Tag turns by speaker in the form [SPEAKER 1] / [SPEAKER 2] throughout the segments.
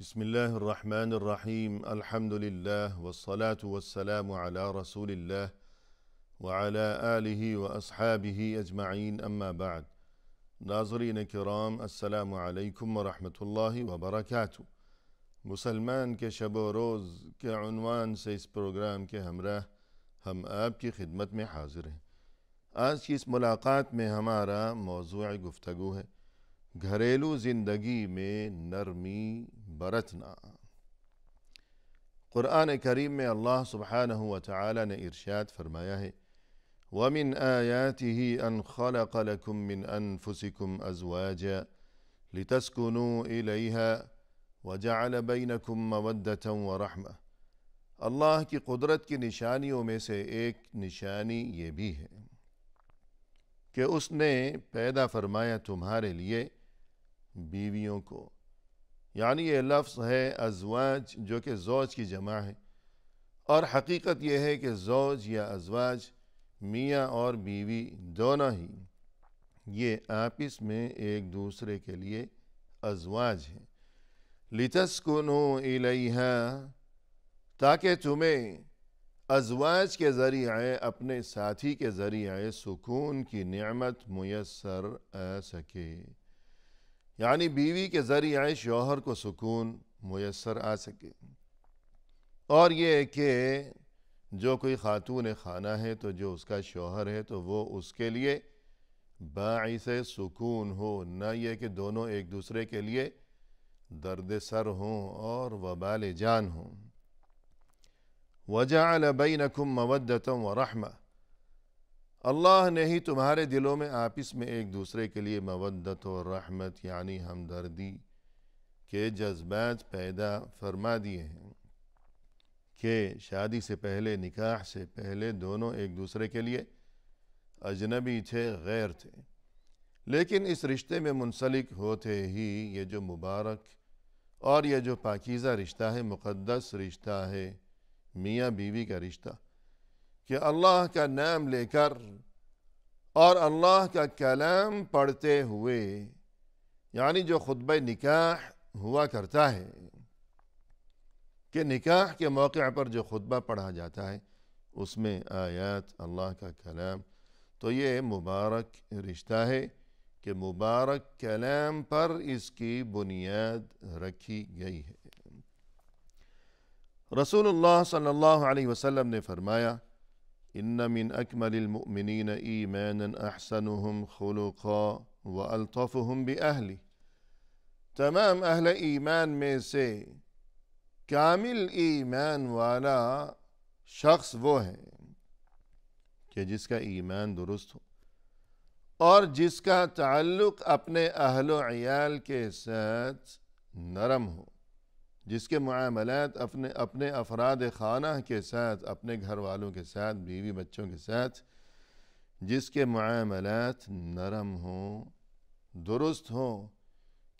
[SPEAKER 1] بسم الله الرحمن الرحيم الحمد لله والصلاة والسلام على رسول الله وعلى آله وأصحابه أجمعين أما بعد ناظرين كرام السلام عليكم ورحمة الله وبركاته مسلمان کے شب و روز کے عنوان سے اس پروگرام کے ہمراہ ہم آپ کی خدمت میں حاضر ہیں آج کی اس ملاقات میں ہمارا موضوع گفتگو ہے گھریلو زندگی میں نرمی برتنا قرآن کریم میں اللہ سبحانہ وتعالی نے ارشاد فرمایا ہے وَمِنْ آيَاتِهِ أَنْ خَلَقَ خلا قل أَنفُسِكُمْ أَزْوَاجًا لِتَسْكُنُوا إِلَيْهَا ورحمہ اللہ کی قدرت کی نشانیوں میں سے ایک نشانی یہ بھی ہے کہ اس نے پیدا فرمایا تمہارے لیے بیویوں کو یعنی یہ لفظ ہے ازواج جو کہ زوج کی جمع ہے اور حقیقت یہ ہے کہ زوج یا ازواج میاں اور بیوی دونوں ہی یہ آپس میں ایک دوسرے کے لیے ازواج ہیں لِتَسْكُنُوا إِلَيْهَا تاکہ تمہیں ازواج کے ذریعے اپنے ساتھی کے ذریعے سکون کی نعمت میسر آ سکے یعنی بیوی کے ذریعے شوہر کو سکون میسر آ سکے اور یہ کہ جو کوئی خاتون خانہ ہے تو جو اس کا شوہر ہے تو وہ اس کے لیے باعث سکون ہو نہ یہ کہ دونوں ایک دوسرے کے لیے درد سر ہوں اور وبال جان ہوں وجعل بینکم مودتوں و اللہ نے ہی تمہارے دلوں میں آپس میں ایک دوسرے کے لیے مودت و رحمت یعنی ہمدردی کے جذبات پیدا فرما دیے ہیں کہ شادی سے پہلے نکاح سے پہلے دونوں ایک دوسرے کے لیے اجنبی تھے غیر تھے لیکن اس رشتے میں منسلک ہوتے ہی یہ جو مبارک اور یہ جو پاکیزہ رشتہ ہے مقدس رشتہ ہے میاں بیوی کا رشتہ کہ اللہ کا نام لے کر اور اللہ کا کلام پڑھتے ہوئے یعنی جو خطبہ نکاح ہوا کرتا ہے کہ نکاح کے موقع پر جو خطبہ پڑھا جاتا ہے اس میں آیات اللہ کا کلام تو یہ مبارک رشتہ ہے کہ مبارک کلام پر اس کی بنیاد رکھی گئی ہے رسول اللہ صلی اللہ علیہ وسلم نے فرمایا ان من اکمل المؤمنین ایمانا احسنهم خلقا والطفهم باہلی تمام اہل ایمان میں سے کامل ایمان والا شخص وہ ہے کہ جس کا ایمان درست ہو اور جس کا تعلق اپنے اہل و عیال کے ساتھ نرم ہو جس کے معاملات اپنے اپنے افراد خانہ کے ساتھ اپنے گھر والوں کے ساتھ بیوی بچوں کے ساتھ جس کے معاملات نرم ہوں درست ہوں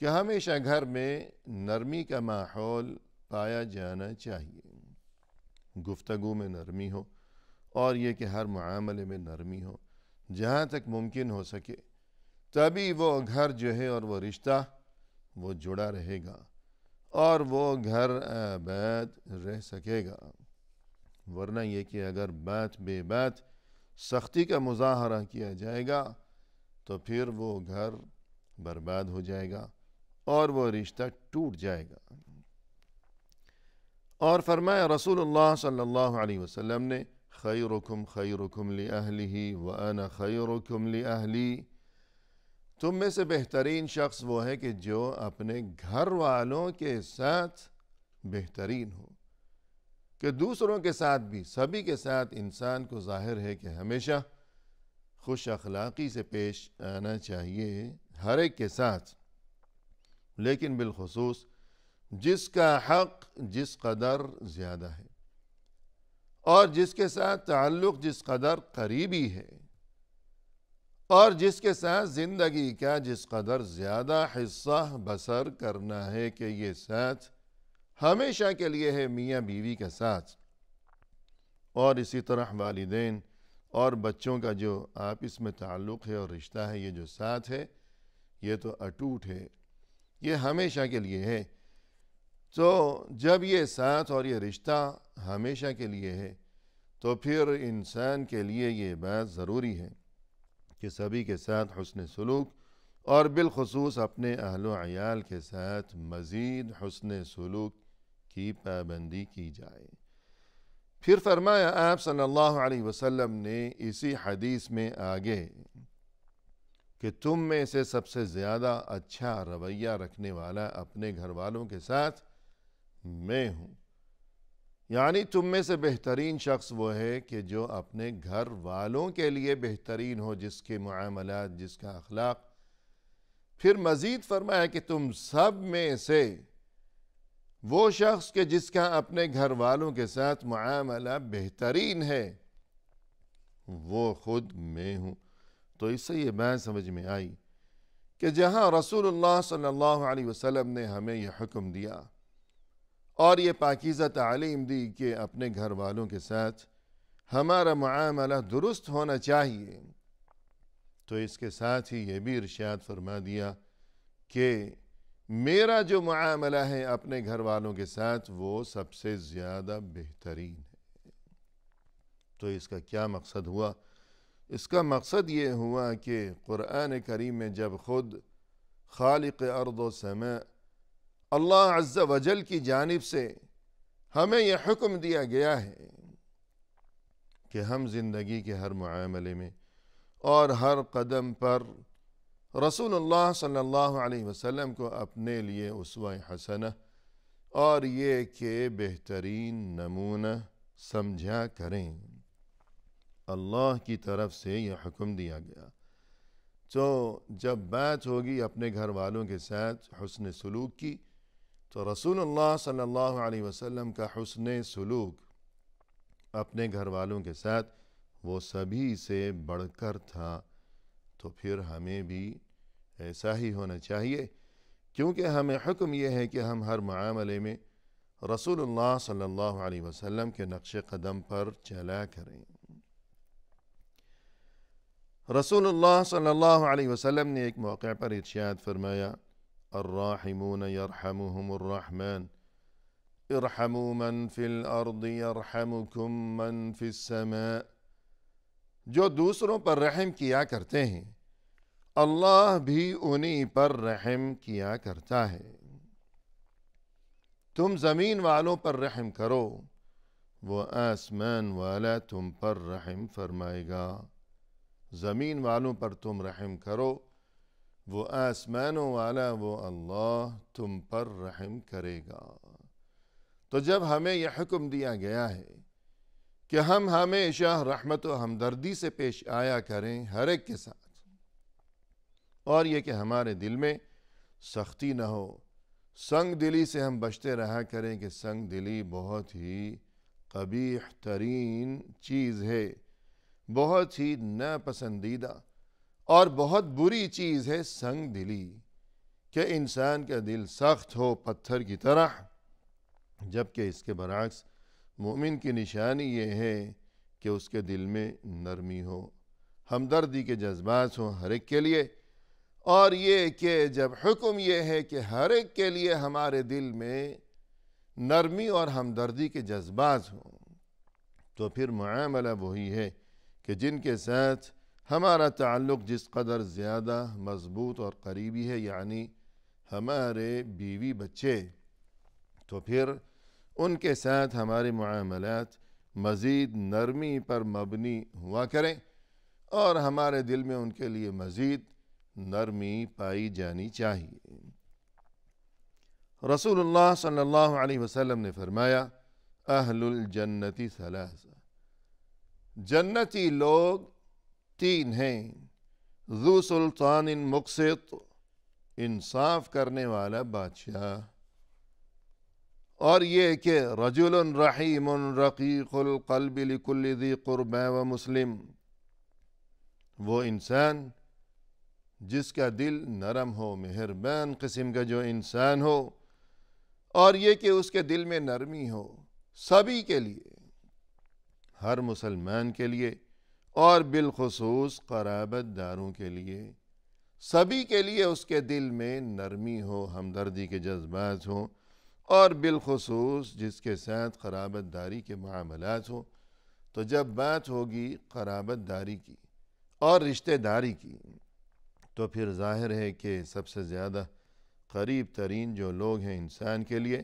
[SPEAKER 1] کہ ہمیشہ گھر میں نرمی کا ماحول پایا جانا چاہیے گفتگو میں نرمی ہو اور یہ کہ ہر معاملے میں نرمی ہو جہاں تک ممکن ہو سکے تبھی وہ گھر جو ہے اور وہ رشتہ وہ جڑا رہے گا اور وہ گھر بیت رہ سکے گا ورنہ یہ کہ اگر بات بے بات سختی کا مظاہرہ کیا جائے گا تو پھر وہ گھر برباد ہو جائے گا اور وہ رشتہ ٹوٹ جائے گا اور فرمایا رسول اللہ صلی اللہ علیہ وسلم نے خیرکم خیرکم لی اہلی و نَ لی اہلی تم میں سے بہترین شخص وہ ہے کہ جو اپنے گھر والوں کے ساتھ بہترین ہو کہ دوسروں کے ساتھ بھی سبھی کے ساتھ انسان کو ظاہر ہے کہ ہمیشہ خوش اخلاقی سے پیش آنا چاہیے ہر ایک کے ساتھ لیکن بالخصوص جس کا حق جس قدر زیادہ ہے اور جس کے ساتھ تعلق جس قدر قریبی ہے اور جس کے ساتھ زندگی کا جس قدر زیادہ حصہ بسر کرنا ہے کہ یہ ساتھ ہمیشہ کے لیے ہے میاں بیوی کے ساتھ اور اسی طرح والدین اور بچوں کا جو آپس میں تعلق ہے اور رشتہ ہے یہ جو ساتھ ہے یہ تو اٹوٹ ہے یہ ہمیشہ کے لیے ہے تو جب یہ ساتھ اور یہ رشتہ ہمیشہ کے لیے ہے تو پھر انسان کے لیے یہ بات ضروری ہے کہ سبھی کے ساتھ حسن سلوک اور بالخصوص اپنے اہل و عیال کے ساتھ مزید حسن سلوک کی پابندی کی جائے پھر فرمایا آپ صلی اللہ علیہ وسلم نے اسی حدیث میں آگے کہ تم میں اسے سب سے زیادہ اچھا رویہ رکھنے والا اپنے گھر والوں کے ساتھ میں ہوں یعنی تم میں سے بہترین شخص وہ ہے کہ جو اپنے گھر والوں کے لیے بہترین ہو جس کے معاملات جس کا اخلاق پھر مزید فرمایا کہ تم سب میں سے وہ شخص کہ جس کا اپنے گھر والوں کے ساتھ معاملہ بہترین ہے وہ خود میں ہوں تو اس سے یہ بات سمجھ میں آئی کہ جہاں رسول اللہ صلی اللہ علیہ وسلم نے ہمیں یہ حکم دیا اور یہ پاکیزہ تعلیم دی کہ اپنے گھر والوں کے ساتھ ہمارا معاملہ درست ہونا چاہیے تو اس کے ساتھ ہی یہ بھی ارشاد فرما دیا کہ میرا جو معاملہ ہے اپنے گھر والوں کے ساتھ وہ سب سے زیادہ بہترین ہے تو اس کا کیا مقصد ہوا اس کا مقصد یہ ہوا کہ قرآن کریم میں جب خود خالق ارض و سماء اللہ عز و جل کی جانب سے ہمیں یہ حکم دیا گیا ہے کہ ہم زندگی کے ہر معاملے میں اور ہر قدم پر رسول اللہ صلی اللہ علیہ وسلم کو اپنے لیے اسوہ حسنہ اور یہ کہ بہترین نمونہ سمجھا کریں اللہ کی طرف سے یہ حکم دیا گیا تو جب بات ہوگی اپنے گھر والوں کے ساتھ حسن سلوک کی تو رسول اللہ صلی اللہ علیہ وسلم کا حسن سلوک اپنے گھر والوں کے ساتھ وہ سبھی سے بڑھ کر تھا تو پھر ہمیں بھی ایسا ہی ہونا چاہیے کیونکہ ہمیں حکم یہ ہے کہ ہم ہر معاملے میں رسول اللہ صلی اللہ علیہ وسلم کے نقش قدم پر چلا کریں رسول اللہ صلی اللہ علیہ وسلم نے ایک موقع پر ارشاد فرمایا الراحمون يرحمهم الرحمن ارحموا من في الارض يرحمكم من في السماء جو دوسروں پر رحم کیا کرتے ہیں اللہ بھی انہی پر رحم کیا کرتا ہے تم زمین والوں پر رحم کرو وہ آسمان والا تم پر رحم فرمائے گا زمین والوں پر تم رحم کرو وہ آسمانوں والا وہ اللہ تم پر رحم کرے گا تو جب ہمیں یہ حکم دیا گیا ہے کہ ہم ہمیشہ رحمت و ہمدردی سے پیش آیا کریں ہر ایک کے ساتھ اور یہ کہ ہمارے دل میں سختی نہ ہو سنگ دلی سے ہم بچتے رہا کریں کہ سنگ دلی بہت ہی قبیح ترین چیز ہے بہت ہی ناپسندیدہ پسندیدہ اور بہت بری چیز ہے سنگ دلی کہ انسان کا دل سخت ہو پتھر کی طرح جبکہ اس کے برعکس مومن کی نشانی یہ ہے کہ اس کے دل میں نرمی ہو ہمدردی کے جذبات ہوں ہر ایک کے لیے اور یہ کہ جب حکم یہ ہے کہ ہر ایک کے لیے ہمارے دل میں نرمی اور ہمدردی کے جذبات ہوں تو پھر معاملہ وہی ہے کہ جن کے ساتھ ہمارا تعلق جس قدر زیادہ مضبوط اور قریبی ہے یعنی ہمارے بیوی بچے تو پھر ان کے ساتھ ہمارے معاملات مزید نرمی پر مبنی ہوا کریں اور ہمارے دل میں ان کے لیے مزید نرمی پائی جانی چاہیے رسول اللہ صلی اللہ علیہ وسلم نے فرمایا اہل الجنتی ثلاثہ جنتی لوگ تین ہیں ذو سلطان ان انصاف کرنے والا بادشاہ اور یہ کہ رجل رحیم رقیق القلب لکل ذی و مسلم وہ انسان جس کا دل نرم ہو مہربان قسم کا جو انسان ہو اور یہ کہ اس کے دل میں نرمی ہو سبھی کے لیے ہر مسلمان کے لیے اور بالخصوص قرابت داروں کے لیے سبھی کے لیے اس کے دل میں نرمی ہو ہمدردی کے جذبات ہوں اور بالخصوص جس کے ساتھ قرابت داری کے معاملات ہوں تو جب بات ہوگی قرابت داری کی اور رشتہ داری کی تو پھر ظاہر ہے کہ سب سے زیادہ قریب ترین جو لوگ ہیں انسان کے لیے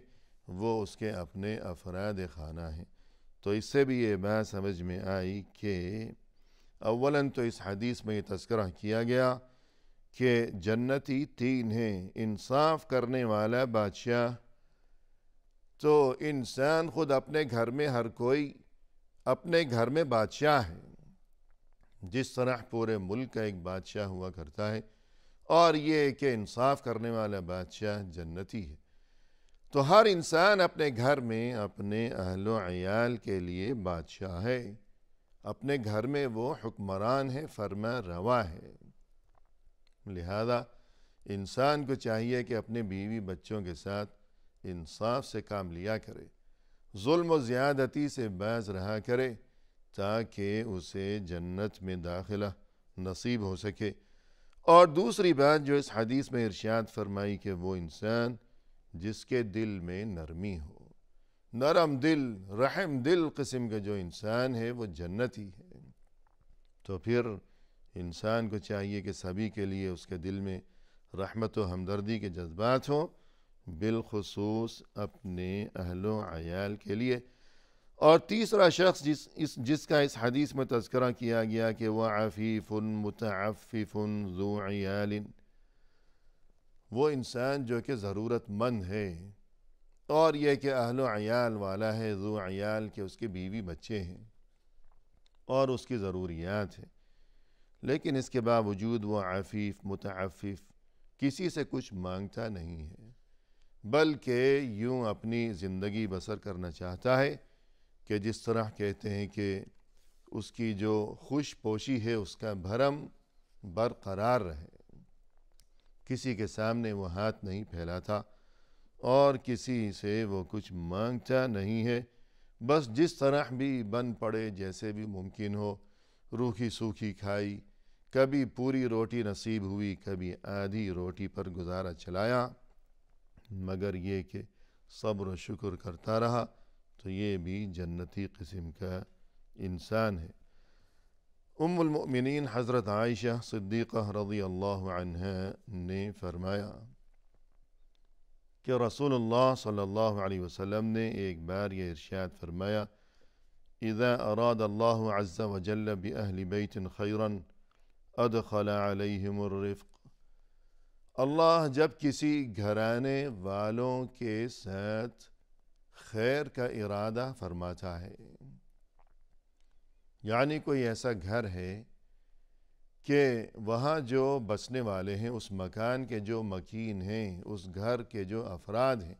[SPEAKER 1] وہ اس کے اپنے افراد خانہ ہیں تو اس سے بھی یہ بات سمجھ میں آئی کہ اولاً تو اس حدیث میں یہ تذکرہ کیا گیا کہ جنتی تین ہیں انصاف کرنے والا بادشاہ تو انسان خود اپنے گھر میں ہر کوئی اپنے گھر میں بادشاہ ہے جس طرح پورے ملک کا ایک بادشاہ ہوا کرتا ہے اور یہ کہ انصاف کرنے والا بادشاہ جنتی ہے تو ہر انسان اپنے گھر میں اپنے اہل و عیال کے لیے بادشاہ ہے اپنے گھر میں وہ حکمران ہے فرما روا ہے لہذا انسان کو چاہیے کہ اپنے بیوی بچوں کے ساتھ انصاف سے کام لیا کرے ظلم و زیادتی سے باز رہا کرے تاکہ اسے جنت میں داخلہ نصیب ہو سکے اور دوسری بات جو اس حدیث میں ارشاد فرمائی کہ وہ انسان جس کے دل میں نرمی ہو نرم دل رحم دل قسم کا جو انسان ہے وہ جنتی ہے تو پھر انسان کو چاہیے کہ سبھی کے لیے اس کے دل میں رحمت و ہمدردی کے جذبات ہوں بالخصوص اپنے اہل و عیال کے لیے اور تیسرا شخص جس اس جس کا اس حدیث میں تذکرہ کیا گیا کہ وہ عفیف متعفف ذو عیال وہ انسان جو کہ ضرورت مند ہے اور یہ کہ اہل و عیال والا ہے ذو عیال کہ اس کے بیوی بچے ہیں اور اس کی ضروریات ہیں لیکن اس کے باوجود وہ عفیف متعفف کسی سے کچھ مانگتا نہیں ہے بلکہ یوں اپنی زندگی بسر کرنا چاہتا ہے کہ جس طرح کہتے ہیں کہ اس کی جو خوش پوشی ہے اس کا بھرم برقرار رہے کسی کے سامنے وہ ہاتھ نہیں پھیلاتا اور کسی سے وہ کچھ مانگتا نہیں ہے بس جس طرح بھی بن پڑے جیسے بھی ممکن ہو روکھی سوکھی کھائی کبھی پوری روٹی نصیب ہوئی کبھی آدھی روٹی پر گزارا چلایا مگر یہ کہ صبر و شکر کرتا رہا تو یہ بھی جنتی قسم کا انسان ہے ام المؤمنین حضرت عائشہ صدیقہ رضی اللہ عنہ نے فرمایا کہ رسول اللہ صلی اللہ علیہ وسلم نے ایک بار یہ ارشاد فرمایا اذا اراد اللّہ اعظم وجلب اہل بیت خیرا ادخل علیہم الرفق اللہ جب کسی گھرانے والوں کے ساتھ خیر کا ارادہ فرماتا ہے یعنی کوئی ایسا گھر ہے کہ وہاں جو بسنے والے ہیں اس مکان کے جو مکین ہیں اس گھر کے جو افراد ہیں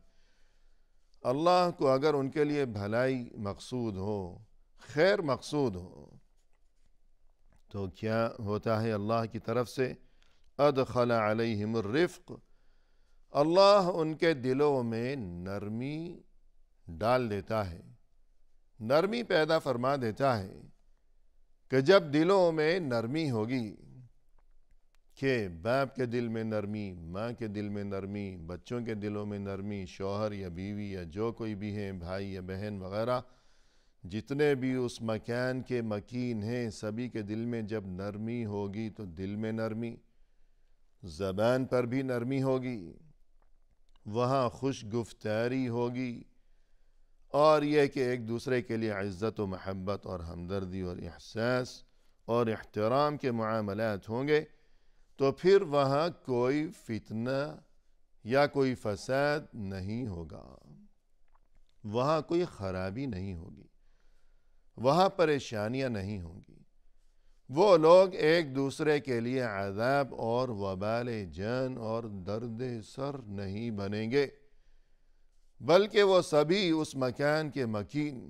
[SPEAKER 1] اللہ کو اگر ان کے لیے بھلائی مقصود ہو خیر مقصود ہو تو کیا ہوتا ہے اللہ کی طرف سے ادخل علیہم الرفق اللہ ان کے دلوں میں نرمی ڈال دیتا ہے نرمی پیدا فرما دیتا ہے کہ جب دلوں میں نرمی ہوگی کہ باپ کے دل میں نرمی ماں کے دل میں نرمی بچوں کے دلوں میں نرمی شوہر یا بیوی یا جو کوئی بھی ہے بھائی یا بہن وغیرہ جتنے بھی اس مکین کے مکین ہیں سبھی کے دل میں جب نرمی ہوگی تو دل میں نرمی زبان پر بھی نرمی ہوگی وہاں خوش گفتاری ہوگی اور یہ کہ ایک دوسرے کے لیے عزت و محبت اور ہمدردی اور احساس اور احترام کے معاملات ہوں گے تو پھر وہاں کوئی فتنہ یا کوئی فساد نہیں ہوگا وہاں کوئی خرابی نہیں ہوگی وہاں پریشانیاں نہیں ہوں گی وہ لوگ ایک دوسرے کے لیے عذاب اور وبال جان اور درد سر نہیں بنیں گے بلکہ وہ سبھی اس مکان کے مکین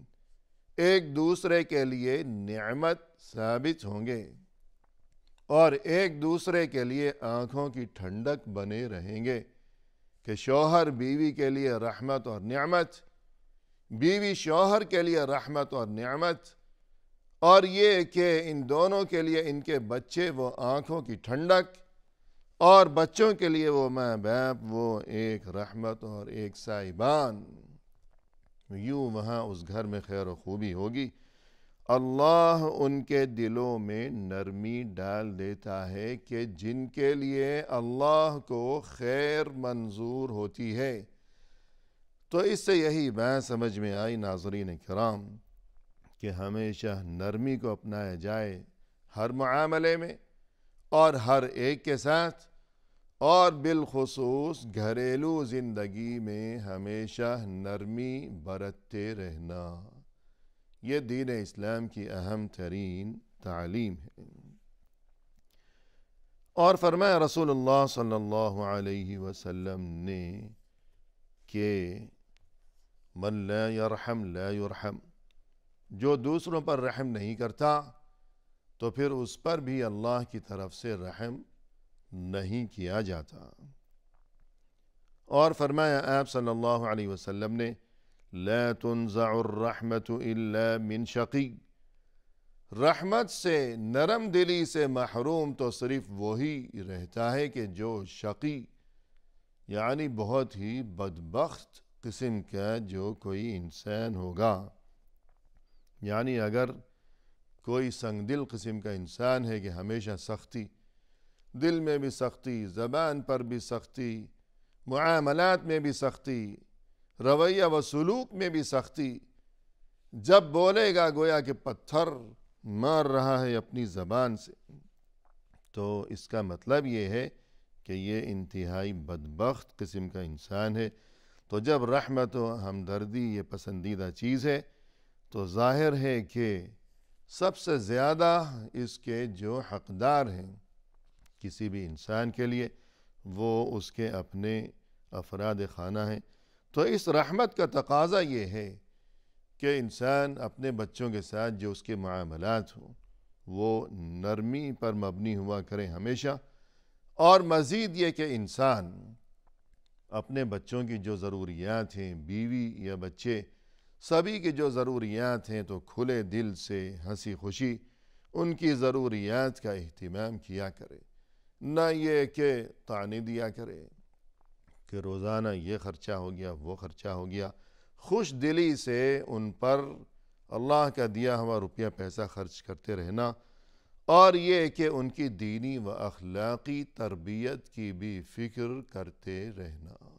[SPEAKER 1] ایک دوسرے کے لیے نعمت ثابت ہوں گے اور ایک دوسرے کے لیے آنکھوں کی ٹھنڈک بنے رہیں گے کہ شوہر بیوی کے لیے رحمت اور نعمت بیوی شوہر کے لیے رحمت اور نعمت اور یہ کہ ان دونوں کے لیے ان کے بچے وہ آنکھوں کی ٹھنڈک اور بچوں کے لیے وہ ماں باپ وہ ایک رحمت اور ایک سائبان یوں وہاں اس گھر میں خیر و خوبی ہوگی اللہ ان کے دلوں میں نرمی ڈال دیتا ہے کہ جن کے لیے اللہ کو خیر منظور ہوتی ہے تو اس سے یہی بہن سمجھ میں آئی ناظرین کرام کہ ہمیشہ نرمی کو اپنایا جائے ہر معاملے میں اور ہر ایک کے ساتھ اور بالخصوص گھریلو زندگی میں ہمیشہ نرمی برتتے رہنا یہ دین اسلام کی اہم ترین تعلیم ہے اور فرمایا رسول اللہ صلی اللہ علیہ وسلم نے کہ من لا یرحم لا یرحم جو دوسروں پر رحم نہیں کرتا تو پھر اس پر بھی اللہ کی طرف سے رحم نہیں کیا جاتا اور فرمایا آپ صلی اللہ علیہ وسلم نے لا تنزع الرحمت الا من شقی رحمت سے نرم دلی سے محروم تو صرف وہی رہتا ہے کہ جو شقی یعنی بہت ہی بدبخت قسم کا جو کوئی انسان ہوگا یعنی اگر کوئی سنگ دل قسم کا انسان ہے کہ ہمیشہ سختی دل میں بھی سختی زبان پر بھی سختی معاملات میں بھی سختی رویہ و سلوک میں بھی سختی جب بولے گا گویا کہ پتھر مار رہا ہے اپنی زبان سے تو اس کا مطلب یہ ہے کہ یہ انتہائی بدبخت قسم کا انسان ہے تو جب رحمت و ہمدردی یہ پسندیدہ چیز ہے تو ظاہر ہے کہ سب سے زیادہ اس کے جو حقدار ہیں کسی بھی انسان کے لیے وہ اس کے اپنے افراد خانہ ہیں تو اس رحمت کا تقاضا یہ ہے کہ انسان اپنے بچوں کے ساتھ جو اس کے معاملات ہوں وہ نرمی پر مبنی ہوا کریں ہمیشہ اور مزید یہ کہ انسان اپنے بچوں کی جو ضروریات ہیں بیوی یا بچے سبھی کے جو ضروریات ہیں تو کھلے دل سے ہنسی خوشی ان کی ضروریات کا اہتمام کیا کرے نہ یہ کہ تعانی دیا کرے کہ روزانہ یہ خرچہ ہو گیا وہ خرچہ ہو گیا خوش دلی سے ان پر اللہ کا دیا ہوا روپیہ پیسہ خرچ کرتے رہنا اور یہ کہ ان کی دینی و اخلاقی تربیت کی بھی فکر کرتے رہنا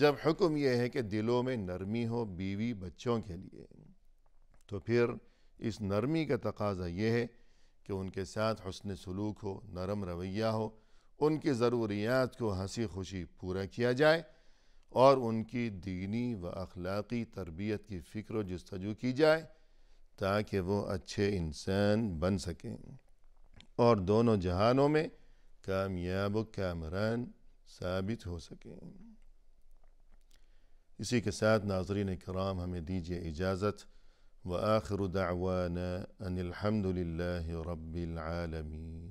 [SPEAKER 1] جب حکم یہ ہے کہ دلوں میں نرمی ہو بیوی بچوں کے لیے تو پھر اس نرمی کا تقاضا یہ ہے کہ ان کے ساتھ حسن سلوک ہو نرم رویہ ہو ان کی ضروریات کو ہنسی خوشی پورا کیا جائے اور ان کی دینی و اخلاقی تربیت کی فکر و جستجو کی جائے تاکہ وہ اچھے انسان بن سکیں اور دونوں جہانوں میں کامیاب و کامران ثابت ہو سکیں يسيك ساد ناظرين الكرام هم ديجي إجازة وآخر دعوانا أن الحمد لله رب العالمين